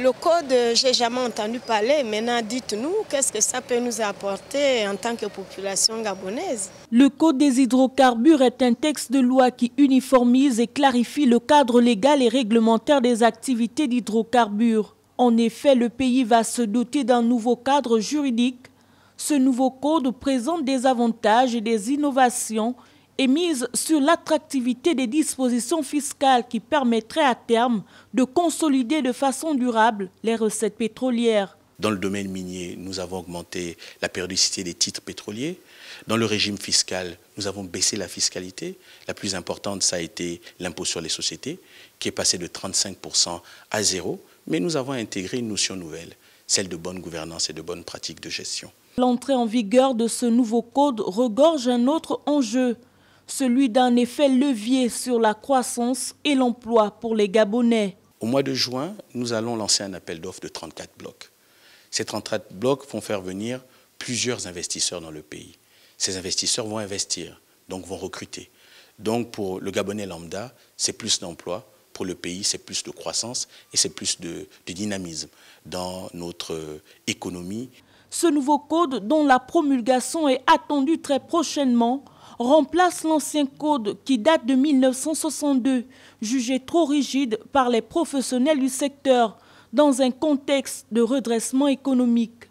Le code, j'ai jamais entendu parler. Maintenant, dites-nous, qu'est-ce que ça peut nous apporter en tant que population gabonaise Le code des hydrocarbures est un texte de loi qui uniformise et clarifie le cadre légal et réglementaire des activités d'hydrocarbures. En effet, le pays va se doter d'un nouveau cadre juridique. Ce nouveau code présente des avantages et des innovations est mise sur l'attractivité des dispositions fiscales qui permettraient à terme de consolider de façon durable les recettes pétrolières. Dans le domaine minier, nous avons augmenté la périodicité des titres pétroliers. Dans le régime fiscal, nous avons baissé la fiscalité. La plus importante, ça a été l'impôt sur les sociétés, qui est passé de 35% à zéro. Mais nous avons intégré une notion nouvelle, celle de bonne gouvernance et de bonnes pratiques de gestion. L'entrée en vigueur de ce nouveau code regorge un autre enjeu, celui d'un effet levier sur la croissance et l'emploi pour les Gabonais. Au mois de juin, nous allons lancer un appel d'offres de 34 blocs. Ces 34 blocs vont faire venir plusieurs investisseurs dans le pays. Ces investisseurs vont investir, donc vont recruter. Donc pour le Gabonais lambda, c'est plus d'emplois. Pour le pays, c'est plus de croissance et c'est plus de, de dynamisme dans notre euh, économie. Ce nouveau code, dont la promulgation est attendue très prochainement, remplace l'ancien code qui date de 1962, jugé trop rigide par les professionnels du secteur dans un contexte de redressement économique.